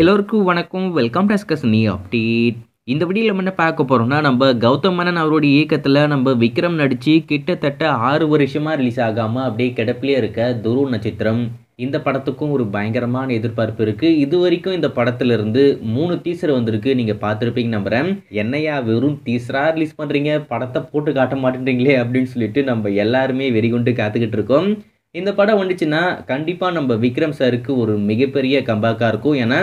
எல்லோருக்கும் வணக்கம் welcome to அஸ்கஸ் நீ அப்டேட் இந்த வீடியோ நம்ம என்ன பார்க்க போகிறோம்னா நம்ம கௌதம் மேனன் அவருடைய இயக்கத்தில் நம்ம விக்ரம் நடித்து கிட்டத்தட்ட ஆறு வருஷமாக ரிலீஸ் ஆகாமல் அப்படியே கிடப்பிலே இருக்க துரு நட்சத்திரம் இந்த படத்துக்கும் ஒரு பயங்கரமான எதிர்பார்ப்பு இருக்குது இது வரைக்கும் இந்த படத்துலேருந்து மூணு டீசர் வந்திருக்கு நீங்கள் பார்த்துருப்பீங்க நம்புகிறேன் என்னையா வெறும் டீசராக ரிலீஸ் பண்ணுறீங்க படத்தை போட்டு காட்ட மாட்டேன்றீங்களே அப்படின்னு சொல்லிட்டு நம்ம எல்லாருமே வெறிகொண்டு காத்துக்கிட்டு இருக்கோம் இந்த படம் வந்துச்சுன்னா கண்டிப்பாக நம்ம விக்ரம் சாருக்கு ஒரு மிகப்பெரிய கம்பேக்காக இருக்கும் ஏன்னா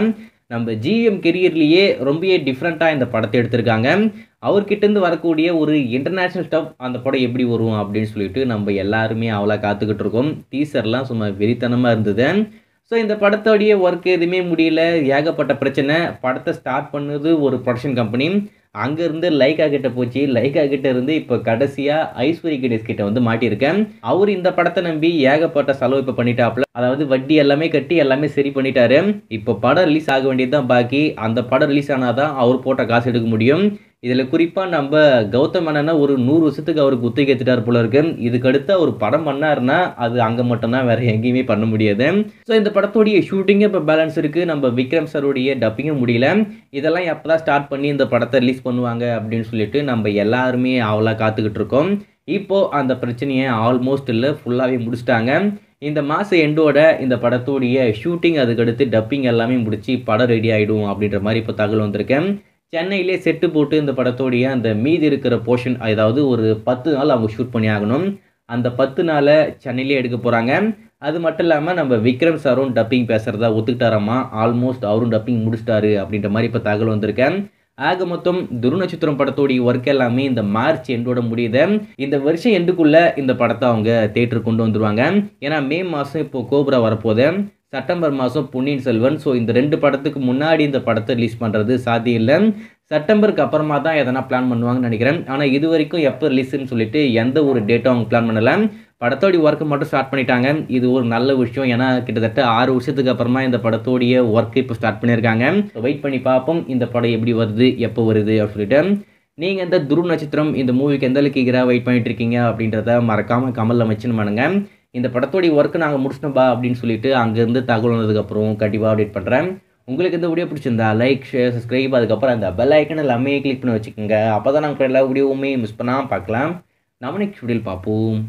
நம்ம ஜிஎம் கெரியர்லேயே ரொம்பவே டிஃப்ரெண்ட்டாக இந்த படத்தை எடுத்திருக்காங்க அவர்கிட்டேருந்து வரக்கூடிய ஒரு இன்டர்நேஷ்னல் ஸ்டப் அந்த படம் எப்படி வரும் அப்படின்னு சொல்லிட்டு நம்ம எல்லாருமே அவ்வளோ காத்துக்கிட்டு இருக்கோம் டீசர்லாம் சும்மா வெறித்தனமாக இருந்தது ஸோ இந்த படத்தோடைய ஒர்க் எதுவுமே முடியல ஏகப்பட்ட பிரச்சனை படத்தை ஸ்டார்ட் பண்ணது ஒரு ப்ரொடக்ஷன் கம்பெனி அங்கேருந்து லைக்கா கிட்ட போச்சு லைக்கா கிட்ட இருந்து இப்போ கடைசியாக ஐஸ்வரி கணேஷ் கிட்ட வந்து மாட்டியிருக்கேன் அவர் இந்த படத்தை நம்பி ஏகப்பட்ட செலவு இப்போ பண்ணிட்டாப்ல அதாவது வட்டி எல்லாமே கட்டி எல்லாமே சரி பண்ணிட்டாரு இப்போ படம் ரிலீஸ் ஆக வேண்டியது தான் பாக்கி அந்த படம் ரிலீஸ் ஆனால் தான் அவர் போட்ட காசு எடுக்க முடியும் இதில் குறிப்பாக நம்ம கௌதம் அண்ணனா ஒரு நூறு வருஷத்துக்கு அவர் குத்தகை ஏற்றிட்டார் போல இருக்கு இதுக்கடுத்து அவர் படம் பண்ணார்னா அது அங்கே மட்டும்தான் வேற எங்கேயுமே பண்ண முடியாது ஸோ இந்த படத்துடைய ஷூட்டிங்கே இப்போ பேலன்ஸ் இருக்குது நம்ம விக்ரம் சருடைய டப்பிங்கும் முடியல இதெல்லாம் எப்போ தான் ஸ்டார்ட் பண்ணி இந்த படத்தை ரிலீஸ் பண்ணுவாங்க அப்படின்னு சொல்லிட்டு நம்ம எல்லாருமே அவளாக காத்துக்கிட்டு இருக்கோம் இப்போது அந்த பிரச்சனையை ஆல்மோஸ்ட் இல்லை ஃபுல்லாகவே முடிச்சிட்டாங்க இந்த மாத எண்டோட இந்த படத்துடைய ஷூட்டிங் அதுக்கடுத்து டப்பிங் எல்லாமே முடிச்சு படம் ரெடி ஆகிடும் அப்படின்ற மாதிரி இப்போ தகவல் வந்திருக்கேன் சென்னையிலே செட்டு போட்டு இந்த படத்தோடைய அந்த மீதி இருக்கிற போர்ஷன் ஏதாவது ஒரு பத்து நாள் அவங்க ஷூட் பண்ணி ஆகணும் அந்த பத்து நாளை சென்னையிலே எடுக்க போகிறாங்க அது மட்டும் இல்லாமல் நம்ம விக்ரம் சாரும் டப்பிங் பேசுகிறதா ஒத்துக்கிட்டாராம்மா ஆல்மோஸ்ட் அவரும் டப்பிங் முடிச்சிட்டாரு அப்படின்ற மாதிரி இப்போ தகவல் வந்திருக்கேன் ஆக மொத்தம் துருநட்சத்திரம் படத்தோடைய ஒர்க் எல்லாமே இந்த மார்ச் எண்டோட முடியுது இந்த வருஷம் எண்டுக்குள்ளே இந்த படத்தை அவங்க தேட்டருக்கு கொண்டு வந்துடுவாங்க ஏன்னா மே மாதம் இப்போது கோபுரா வரப்போகுது செப்டம்பர் மாதம் பொன்னியின் செல்வன் ஸோ இந்த ரெண்டு படத்துக்கு முன்னாடி இந்த படத்தை ரிலீஸ் பண்ணுறது சாத்தியம் இல்லை செப்டம்பருக்கு அப்புறமா தான் எதனா பிளான் பண்ணுவாங்கன்னு நினைக்கிறேன் ஆனால் இது வரைக்கும் எப்போ ரிலீஸ்ன்னு சொல்லிட்டு எந்த ஒரு டேட்டும் அவங்க பிளான் பண்ணலை படத்தோடைய ஒர்க்கு மட்டும் ஸ்டார்ட் பண்ணிட்டாங்க இது ஒரு நல்ல விஷயம் ஏன்னா கிட்டத்தட்ட ஆறு வருஷத்துக்கு அப்புறமா இந்த படத்தோடைய ஒர்க் இப்போ ஸ்டார்ட் பண்ணியிருக்காங்க வெயிட் பண்ணி பார்ப்போம் இந்த படம் எப்படி வருது எப்போ வருது அப்படின்னு சொல்லிட்டு நீங்கள் இந்த துருவ நட்சத்திரம் இந்த மூவிக்கு எந்த அளவுக்கு வெயிட் பண்ணிட்டு இருக்கீங்க அப்படின்றத மறக்காமல் கமலில் மச்சின்னு பண்ணுங்கள் இந்த படத்தோடைய ஒர்க்கு நாங்கள் முடிச்சிட்டோம்ப்பா அப்படின்னு சொல்லிட்டு அங்கேருந்து தகவல் வந்ததுக்கப்புறம் கண்டிப்பாக அப்டேட் பண்ணுறேன் உங்களுக்கு இந்த வீடியோ பிடிச்சிருந்தா லைக் ஷேர் சப்ஸ்கிரைப் அதுக்கப்புறம் அந்த பெல் ஐக்கன் எல்லாமே கிளிக் பண்ணி வச்சுக்கோங்க அப்போ தான் நாங்கள் எல்லா வீடியோவுமே மிஸ் பண்ணாமல் பார்க்கலாம் நம்ம நெக்ஸ்ட் வீடியோவில் பார்ப்போம்